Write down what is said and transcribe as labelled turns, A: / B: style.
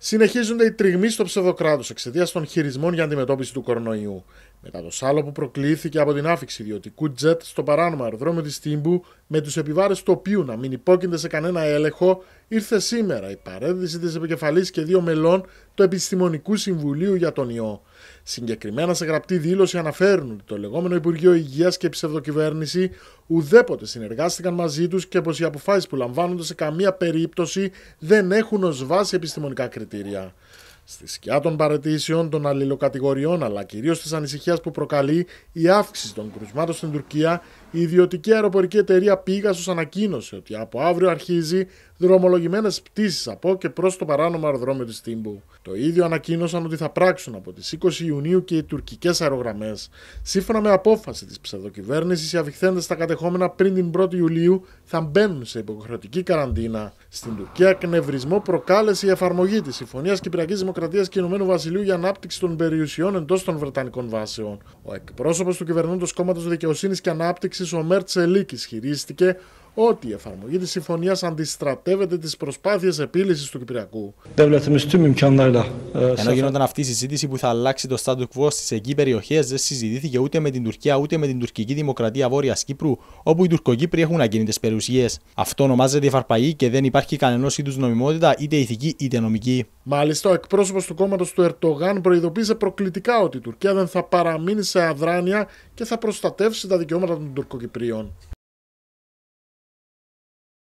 A: Συνεχίζονται οι τριγμοί στο ψευδοκράτος εξαιτίας των χειρισμών για αντιμετώπιση του κορονοϊού. Μετά το σάλο που προκλήθηκε από την άφηξη ιδιωτικού τζετ στο παράνομο αεροδρόμιο της Τύμπου, με τους επιβάρες του οποίου να μην υπόκεινται σε κανένα έλεγχο, ήρθε σήμερα η παρένθεση της επικεφαλής και δύο μελών του Επιστημονικού Συμβουλίου για τον ιό. Συγκεκριμένα σε γραπτή δήλωση αναφέρουν ότι το λεγόμενο Υπουργείο Υγείας και ψευδοκυβέρνηση ουδέποτε συνεργάστηκαν μαζί τους και πως οι αποφάσεις που λαμβάνονται σε καμία περίπτωση δεν έχουν ως βάση επιστημονικά κριτήρια. Στη σκιά των παρετήσεων, των αλληλοκατηγοριών αλλά κυρίως της ανησυχίας που προκαλεί η αύξηση των κρουσμάτων στην Τουρκία, η ιδιωτική αεροπορική εταιρεία Πίγασο ανακοίνωσε ότι από αύριο αρχίζει δρομολογημένες πτήσεις από και προς το παράνομο αεροδρόμιο της Τύμπου. Το ίδιο ανακοίνωσαν ότι θα πράξουν από τις 20 Ιουνίου και οι τουρκικές αερογραμμές. Σύμφωνα με απόφαση της ψευδοκυβέρνησης, οι αφιχθέντε στα κατεχόμενα πριν την 1η Ιουλίου θα μπαίνουν σε υποχρεωτική καραντίνα. Στην Τουρκία, κνευρισμό προκάλεσε η εφαρμογή της Συμφωνίας Κυπριακής Δημοκρατίας και Ηνωμένου Βασιλείου για ανάπτυξη των περιουσιών εντός των Βρετανικών βάσεων. Ο εκπρόσωπος του κυβερνώντος κόμματος Δικαιοσύνης και Ανάπτυξης ο Μέρτσελίκης. χειρίστηκε ότι η εφαρμογή της συμφωνίας αντιστρατεύεται τις προσπάθειες επίλυσης του Κυπριακού.
B: Ε, Ενώ
C: γινόταν αυτή η συζήτηση που θα αλλάξει το status quo στις εκεί περιοχές, δεν συζητήθηκε ούτε με την Τουρκία ούτε με την τουρκική δημοκρατία Βόρειας Κύπρου, όπου οι Τουρκοκύπροι έχουν ακίνητες περιουσίες. Αυτό ονομάζεται εφαρπαγή και δεν υπάρχει κανένας είδους νομιμότητα είτε ηθική είτε νομική.
A: Μάλιστα, ο εκπρόσωπος του κόμματος του Ερτογάν προειδοποίησε προκλητικά ότι η Τουρκία δεν θα παραμείνει σε αδράνεια και θα προστατεύσει τα δικαιώματα των Τουρκοκυπρίων.